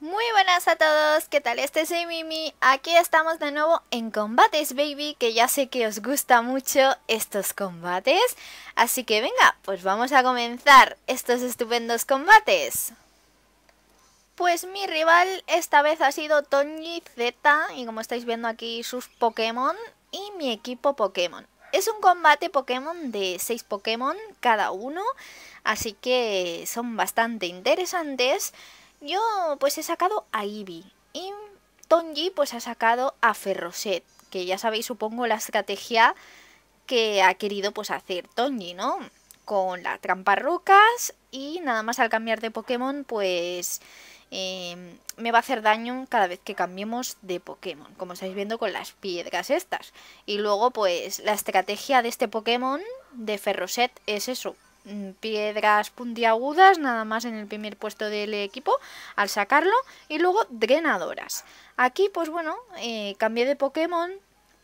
Muy buenas a todos, ¿qué tal? Este soy Mimi, aquí estamos de nuevo en combates baby, que ya sé que os gusta mucho estos combates, así que venga, pues vamos a comenzar estos estupendos combates. Pues mi rival esta vez ha sido Tony Z, y como estáis viendo aquí sus Pokémon, y mi equipo Pokémon. Es un combate Pokémon de 6 Pokémon cada uno, así que son bastante interesantes. Yo pues he sacado a Eevee y Tonji pues ha sacado a Ferroset, que ya sabéis supongo la estrategia que ha querido pues hacer Tonji, ¿no? Con la trampa rocas y nada más al cambiar de Pokémon pues Em, me va a hacer daño cada vez que cambiemos de Pokémon, como estáis viendo con las piedras estas. Y luego, pues, la estrategia de este Pokémon de Ferroset es eso. Mm, piedras puntiagudas, nada más en el primer puesto del equipo al sacarlo, y luego drenadoras. Aquí, pues bueno, eh, cambié de Pokémon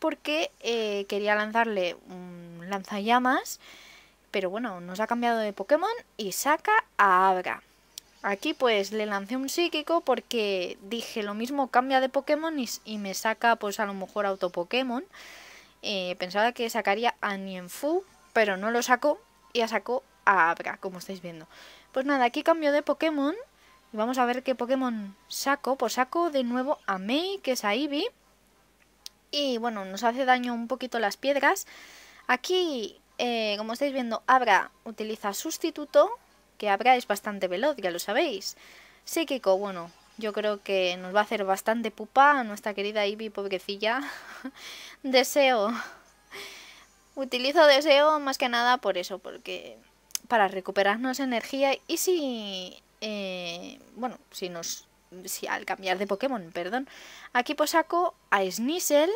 porque eh, quería lanzarle un lanzallamas, pero bueno, nos ha cambiado de Pokémon y saca a Abra. Aquí pues le lancé un psíquico porque dije lo mismo cambia de Pokémon y, me saca pues a lo mejor auto eh, pensaba que sacaría a Nienfu, pero no lo sacó y ya sacó a Abra, como estáis viendo. Pues nada, aquí cambio de Pokémon y vamos a ver qué Pokémon saco. Pues saco de nuevo a Mei, que es a Eevee. Y bueno, nos hace daño un poquito las piedras. Aquí, eh, como estáis viendo, Abra utiliza sustituto que habrá es bastante veloz, ya lo sabéis. Psíquico, bueno, yo creo que nos va a hacer bastante pupa nuestra querida Ivy, pobrecilla. deseo. Utilizo deseo más que nada por eso, porque para recuperarnos energía y si... Eh, bueno, si nos... Si al cambiar de Pokémon, perdón. Aquí pues saco a Sneasel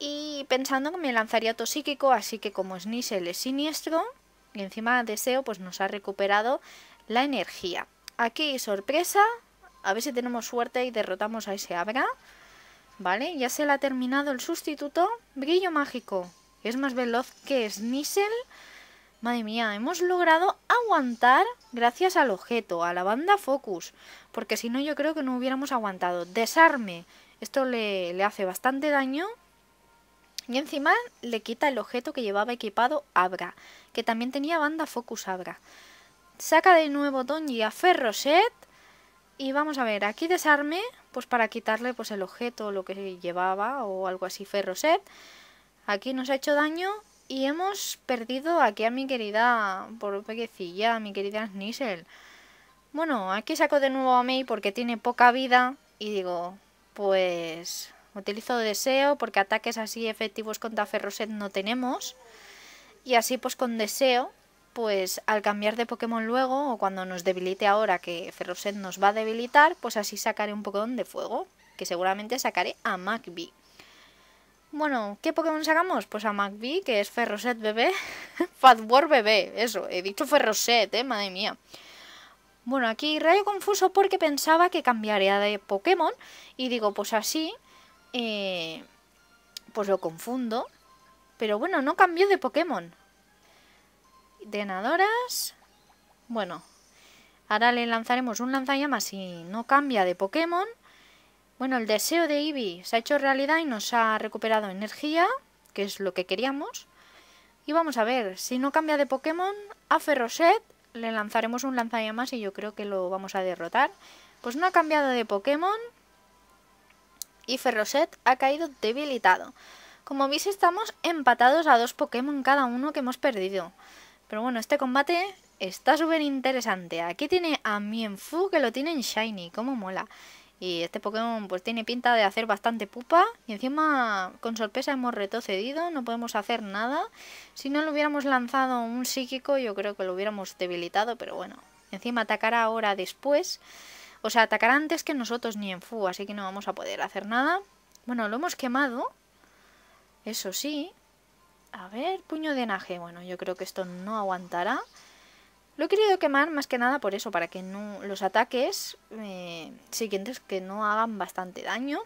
y pensando que me lanzaría todo Tosíquico, así que como Sneasel es siniestro, y encima Deseo pues nos ha recuperado la energía. Aquí, sorpresa. A ver si tenemos suerte y derrotamos a ese Abra. Vale, ya se le ha terminado el sustituto. Brillo mágico. Es más veloz que Snizzle. Madre mía, hemos logrado aguantar gracias al objeto, a la banda Focus. Porque si no yo creo que no hubiéramos aguantado. Desarme. Esto le, le hace bastante daño. Y encima le quita el objeto que llevaba equipado Abra, que también tenía banda Focus Abra. Saca de nuevo Donji a Ferroset. Y vamos a ver, aquí desarme, pues para quitarle pues el objeto o lo que llevaba o algo así Ferroset. Aquí nos ha hecho daño y hemos perdido aquí a mi querida por a mi querida Snizzle. Bueno, aquí saco de nuevo a May porque tiene poca vida y digo, pues Utilizo deseo porque ataques así efectivos contra Ferroset no tenemos. Y así pues con deseo, pues al cambiar de Pokémon luego, o cuando nos debilite ahora que Ferroset nos va a debilitar, pues así sacaré un Pokémon de fuego, que seguramente sacaré a Magby. Bueno, ¿qué Pokémon sacamos? Pues a Magby, que es Ferroset bebé, Fat bebé, eso, he dicho Ferroset, eh, madre mía. Bueno, aquí rayo confuso porque pensaba que cambiaría de Pokémon y digo, pues así eh, pues lo confundo. Pero bueno, no cambió de Pokémon. De Bueno, ahora le lanzaremos un lanzallamas y no cambia de Pokémon. Bueno, el deseo de Eevee se ha hecho realidad y nos ha recuperado energía, que es lo que queríamos. Y vamos a ver, si no cambia de Pokémon, a Ferroset le lanzaremos un lanzallamas y yo creo que lo vamos a derrotar. Pues no ha cambiado de Pokémon, y Ferroset ha caído debilitado. Como veis estamos empatados a dos Pokémon cada uno que hemos perdido. Pero bueno, este combate está súper interesante. Aquí tiene a Mienfu que lo tiene en Shiny, como mola. Y este Pokémon pues tiene pinta de hacer bastante pupa. Y encima con sorpresa hemos retrocedido, no podemos hacer nada. Si no le hubiéramos lanzado un psíquico yo creo que lo hubiéramos debilitado, pero bueno. Encima atacará ahora después. O sea, atacará antes que nosotros ni en Fu, así que no vamos a poder hacer nada. Bueno, lo hemos quemado. Eso sí. A ver, puño de enaje. Bueno, yo creo que esto no aguantará. Lo he querido quemar más que nada por eso, para que los ataques eh, siguientes que no hagan bastante daño.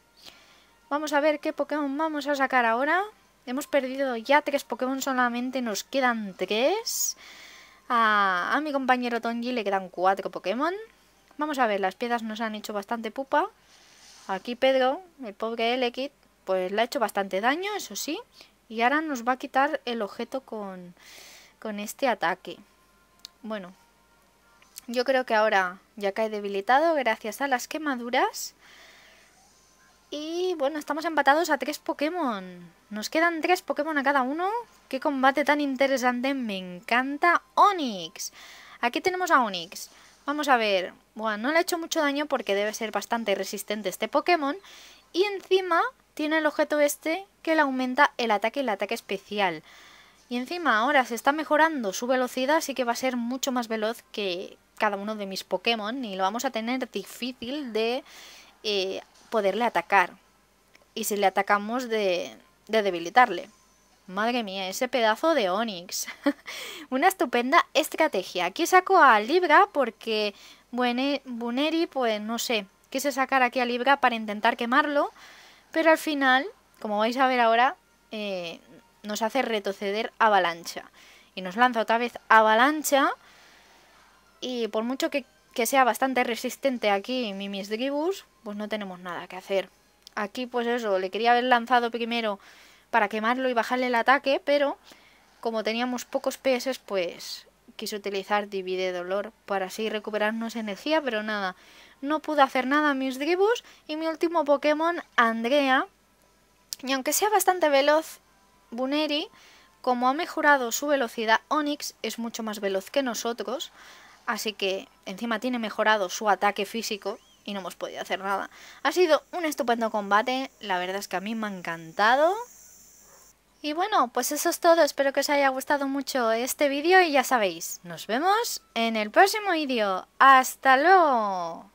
Vamos a ver qué Pokémon vamos a sacar ahora. Hemos perdido ya tres Pokémon, solamente nos quedan tres. A, a mi compañero Tonji le quedan cuatro Pokémon. Vamos a ver, las piedras nos han hecho bastante pupa. Aquí Pedro, el pobre Elekit, pues le ha hecho bastante daño, eso sí. Y ahora nos va a quitar el objeto con, con este ataque. Bueno, yo creo que ahora ya cae debilitado gracias a las quemaduras. Y bueno, estamos empatados a tres Pokémon. Nos quedan tres Pokémon a cada uno. ¡Qué combate tan interesante! Me encanta Onix. Aquí tenemos a Onix. Vamos a ver, bueno, no le ha hecho mucho daño porque debe ser bastante resistente este Pokémon. Y encima tiene el objeto este que le aumenta el ataque y el ataque especial. Y encima ahora se está mejorando su velocidad, así que va a ser mucho más veloz que cada uno de mis Pokémon y lo vamos a tener difícil de eh, poderle atacar. Y si le atacamos de debilitarle. Madre mía, ese pedazo de Onix. Una estupenda estrategia. Aquí saco a Libra porque Buneri, pues no sé, quise sacar aquí a Libra para intentar quemarlo, pero al final, como vais a ver ahora, eh, nos hace retroceder Avalancha. Y nos lanza otra vez Avalancha, y por mucho que, que sea bastante resistente aquí Mimis Dribus, pues no tenemos nada que hacer. Aquí, pues eso, le quería haber lanzado primero para quemarlo y bajarle el ataque, pero como teníamos pocos PS, pues quise utilizar Divide Dolor para así recuperarnos energía, pero nada, no pude hacer nada a mis Dribus y mi último Pokémon, Andrea, y aunque sea bastante veloz, Buneri, como ha mejorado su velocidad, Onix es mucho más veloz que nosotros, así que encima tiene mejorado su ataque físico y no hemos podido hacer nada. Ha sido un estupendo combate, la verdad es que a mí me ha encantado. Y bueno, pues eso es todo, espero que os haya gustado mucho este vídeo y ya sabéis, nos vemos en el próximo vídeo. ¡Hasta luego!